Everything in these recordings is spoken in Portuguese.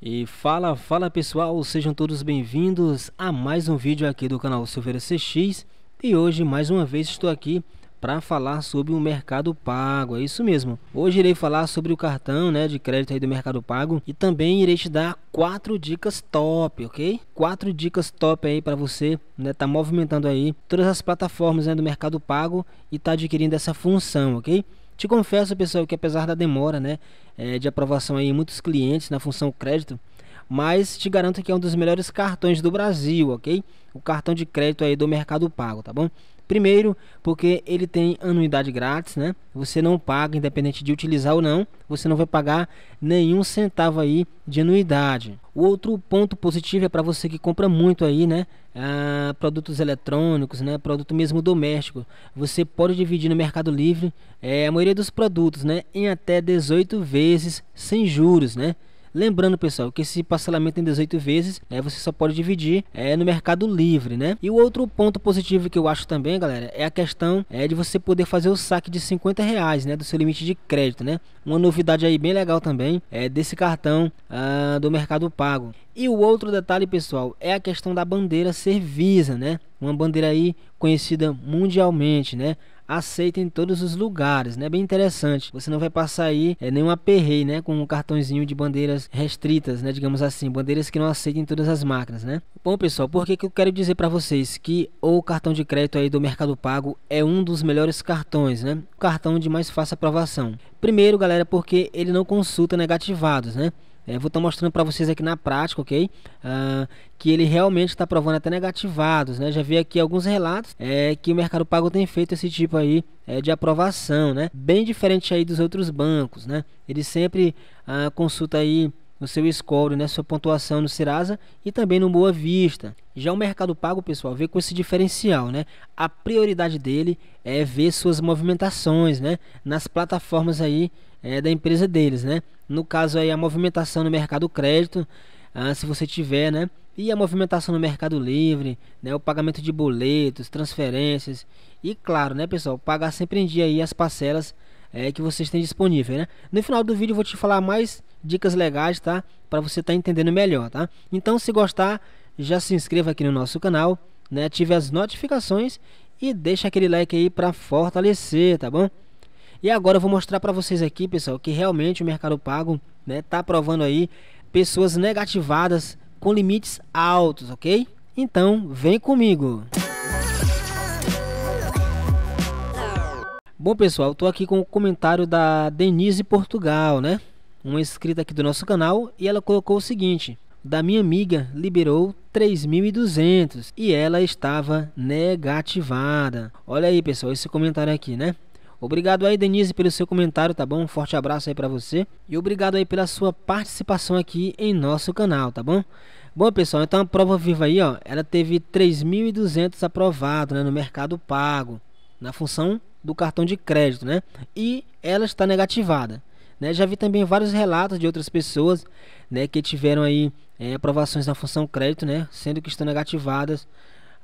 E fala, fala pessoal, sejam todos bem-vindos a mais um vídeo aqui do canal Silveira CX E hoje mais uma vez estou aqui para falar sobre o Mercado Pago, é isso mesmo. Hoje irei falar sobre o cartão né, de crédito aí do Mercado Pago e também irei te dar quatro dicas top, ok? Quatro dicas top aí para você né, tá movimentando aí todas as plataformas né, do Mercado Pago e tá adquirindo essa função, ok? Te confesso, pessoal, que apesar da demora, né, é, de aprovação aí em muitos clientes na função crédito, mas te garanto que é um dos melhores cartões do Brasil, ok? O cartão de crédito aí do Mercado Pago, tá bom? Primeiro, porque ele tem anuidade grátis, né? Você não paga, independente de utilizar ou não, você não vai pagar nenhum centavo aí de anuidade. O outro ponto positivo é para você que compra muito aí, né? Ah, produtos eletrônicos, né? Produto mesmo doméstico. Você pode dividir no Mercado Livre é, a maioria dos produtos, né? Em até 18 vezes sem juros, né? Lembrando, pessoal, que esse parcelamento em 18 vezes, né, você só pode dividir é, no Mercado Livre, né? E o outro ponto positivo que eu acho também, galera, é a questão é, de você poder fazer o saque de 50 reais, né, do seu limite de crédito, né? Uma novidade aí bem legal também é desse cartão ah, do Mercado Pago. E o outro detalhe, pessoal, é a questão da bandeira ser Visa, né? Uma bandeira aí conhecida mundialmente, né? aceita em todos os lugares, né? Bem interessante. Você não vai passar aí é, nenhum aperreio, né? Com um cartãozinho de bandeiras restritas, né? Digamos assim, bandeiras que não aceitem todas as máquinas, né? Bom, pessoal, por que, que eu quero dizer para vocês que o cartão de crédito aí do Mercado Pago é um dos melhores cartões, né? cartão de mais fácil aprovação. Primeiro, galera, porque ele não consulta negativados, né? É, vou estar tá mostrando para vocês aqui na prática, ok? Ah, que ele realmente está provando até negativados, né? Já vi aqui alguns relatos é, que o Mercado Pago tem feito esse tipo aí é, de aprovação, né? Bem diferente aí dos outros bancos, né? Ele sempre ah, consulta aí no seu score, na né, sua pontuação no Serasa e também no Boa Vista. Já o Mercado Pago, pessoal, vê com esse diferencial, né? A prioridade dele é ver suas movimentações, né? Nas plataformas aí é, da empresa deles, né? No caso aí a movimentação no Mercado Crédito, ah, se você tiver, né? E a movimentação no Mercado Livre, né? O pagamento de boletos, transferências e claro, né, pessoal, pagar sempre em dia aí as parcelas é, que vocês têm disponível, né? No final do vídeo eu vou te falar mais dicas legais, tá? Para você estar tá entendendo melhor, tá? Então, se gostar, já se inscreva aqui no nosso canal, né? Ative as notificações e deixa aquele like aí para fortalecer, tá bom? E agora eu vou mostrar para vocês aqui, pessoal, que realmente o Mercado Pago, né, tá provando aí pessoas negativadas com limites altos, ok? Então, vem comigo. Bom, pessoal, estou aqui com o comentário da Denise Portugal, né? Uma inscrita aqui do nosso canal e ela colocou o seguinte: da minha amiga liberou 3.200 e ela estava negativada. Olha aí, pessoal, esse comentário aqui, né? Obrigado aí, Denise, pelo seu comentário, tá bom? Um forte abraço aí para você. E obrigado aí pela sua participação aqui em nosso canal, tá bom? Bom, pessoal, então a prova viva aí, ó, ela teve 3.200 aprovado, né, no Mercado Pago, na função do cartão de crédito, né? E ela está negativada. Né? Já vi também vários relatos de outras pessoas né, que tiveram aí é, aprovações na função crédito, né? Sendo que estão negativadas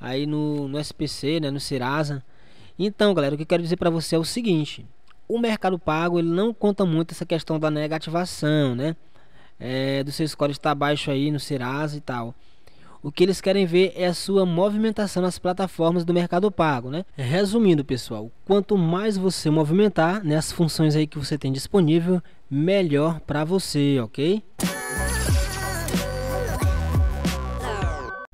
aí no, no SPC, né, no Serasa. Então, galera, o que eu quero dizer para você é o seguinte: o Mercado Pago ele não conta muito essa questão da negativação, né? É, do seu score estar baixo aí no Serasa e tal. O que eles querem ver é a sua movimentação nas plataformas do Mercado Pago, né? Resumindo, pessoal, quanto mais você movimentar, né, funções aí que você tem disponível, melhor para você, ok?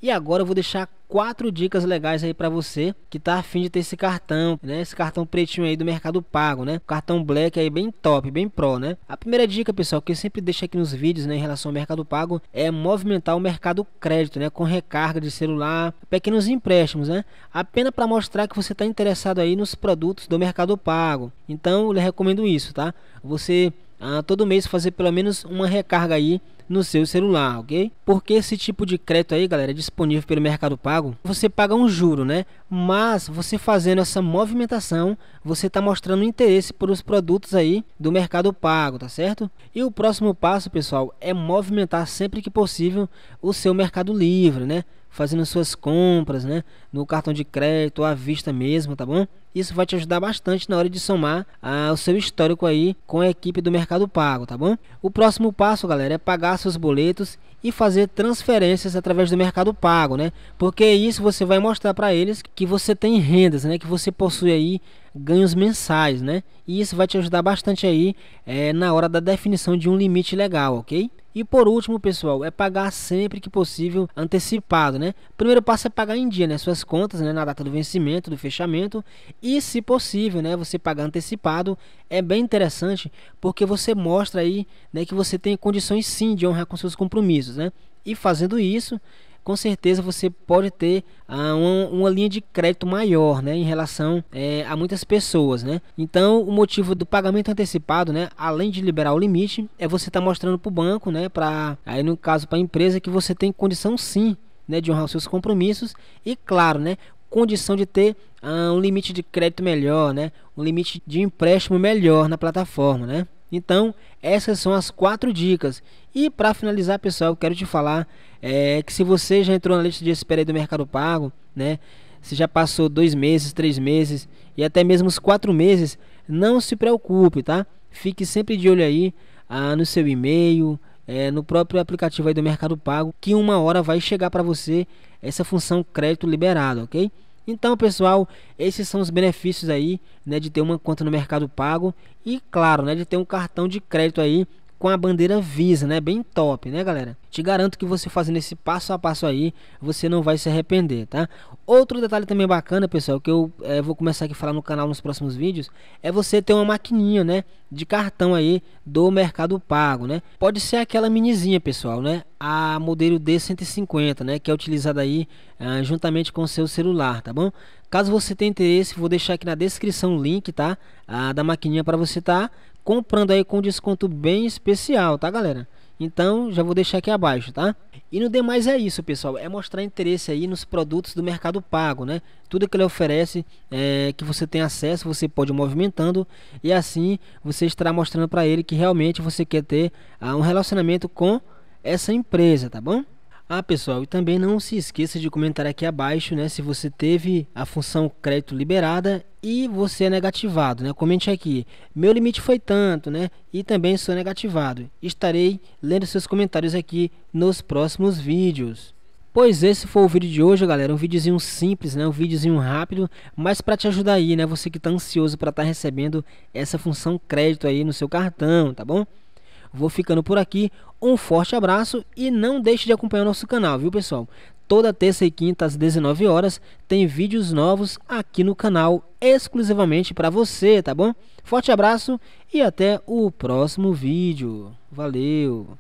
E agora eu vou deixar quatro dicas legais aí para você que tá afim de ter esse cartão, né? Esse cartão pretinho aí do Mercado Pago, né? Cartão Black aí bem top, bem pro, né? A primeira dica, pessoal, que eu sempre deixo aqui nos vídeos, né, em relação ao Mercado Pago, é movimentar o mercado crédito, né, com recarga de celular, pequenos empréstimos, né? Apenas para mostrar que você tá interessado aí nos produtos do Mercado Pago. Então, eu lhe recomendo isso, tá? Você a ah, todo mês fazer pelo menos uma recarga aí no seu celular, ok? Porque esse tipo de crédito aí, galera, é disponível pelo Mercado Pago, você paga um juro, né? Mas você fazendo essa movimentação, você está mostrando interesse por os produtos aí do Mercado Pago, tá certo? E o próximo passo, pessoal, é movimentar sempre que possível o seu Mercado Livre, né? Fazendo suas compras, né? No cartão de crédito, à vista mesmo, tá bom? Isso vai te ajudar bastante na hora de somar ah, o seu histórico aí com a equipe do Mercado Pago, tá bom? O próximo passo, galera, é pagar seus boletos e fazer transferências através do Mercado Pago, né? Porque isso você vai mostrar para eles que você tem rendas, né? Que você possui aí ganhos mensais, né? E isso vai te ajudar bastante aí é, na hora da definição de um limite legal, ok? E por último, pessoal, é pagar sempre que possível antecipado, né? O primeiro passo é pagar em dia, né? Suas contas, né? Na data do vencimento, do fechamento. E se possível, né, você pagar antecipado é bem interessante porque você mostra aí né, que você tem condições sim de honrar com seus compromissos, né? E fazendo isso, com certeza você pode ter ah, uma, uma, linha de crédito maior né, em relação é, a muitas pessoas. Né? Então, o motivo do pagamento antecipado, né, além de liberar o limite, é você estar tá mostrando para o banco, né, para aí no caso para a empresa, que você tem condição sim né, de honrar os seus compromissos e claro, né, condição de ter ah, um limite de crédito melhor, né? um limite de empréstimo melhor na plataforma. Né? Então, essas são as quatro dicas. E para finalizar, pessoal, quero te falar é, que se você já entrou na lista de espera do Mercado Pago, né? se já passou dois meses, três meses e até mesmo os quatro meses, não se preocupe, tá? Fique sempre de olho aí ah, no seu e-mail, é, no próprio aplicativo aí do Mercado Pago, que uma hora vai chegar para você essa função crédito liberado, ok? Então, pessoal, esses são os benefícios aí, né, de ter uma conta no Mercado Pago e, claro, né, de ter um cartão de crédito aí com a bandeira Visa, né? Bem top, né, galera? Te garanto que você fazendo esse passo a passo aí, você não vai se arrepender, tá? Outro detalhe também bacana, pessoal, que eu é, vou começar aqui a falar no canal nos próximos vídeos, é você ter uma maquininha, né, de cartão aí do Mercado Pago, né? Pode ser aquela minizinha, pessoal, né? A modelo D150, né, que é utilizada aí ah, juntamente com o seu celular, tá bom? Caso você tenha interesse, vou deixar aqui na descrição o link, tá? Ah, da maquininha para você tá comprando aí com desconto bem especial, tá galera? Então já vou deixar aqui abaixo, tá? E no demais é isso, pessoal. É mostrar interesse aí nos produtos do mercado pago, né? Tudo que ele oferece, é, que você tem acesso, você pode ir movimentando e assim você estará mostrando para ele que realmente você quer ter ah, um relacionamento com essa empresa, tá bom? Ah, pessoal, e também não se esqueça de comentar aqui abaixo, né, se você teve a função crédito liberada e você é negativado, né? Comente aqui. Meu limite foi tanto, né? E também sou negativado. Estarei lendo seus comentários aqui nos próximos vídeos. Pois esse foi o vídeo de hoje, galera. Um videozinho simples, né? Um videozinho rápido, mas para te ajudar aí, né? Você que está ansioso para estar tá recebendo essa função crédito aí no seu cartão, tá bom? Vou ficando por aqui. Um forte abraço e não deixe de acompanhar o nosso canal, viu, pessoal? Toda terça e quinta às 19 horas tem vídeos novos aqui no canal exclusivamente para você, tá bom? Forte abraço e até o próximo vídeo. Valeu!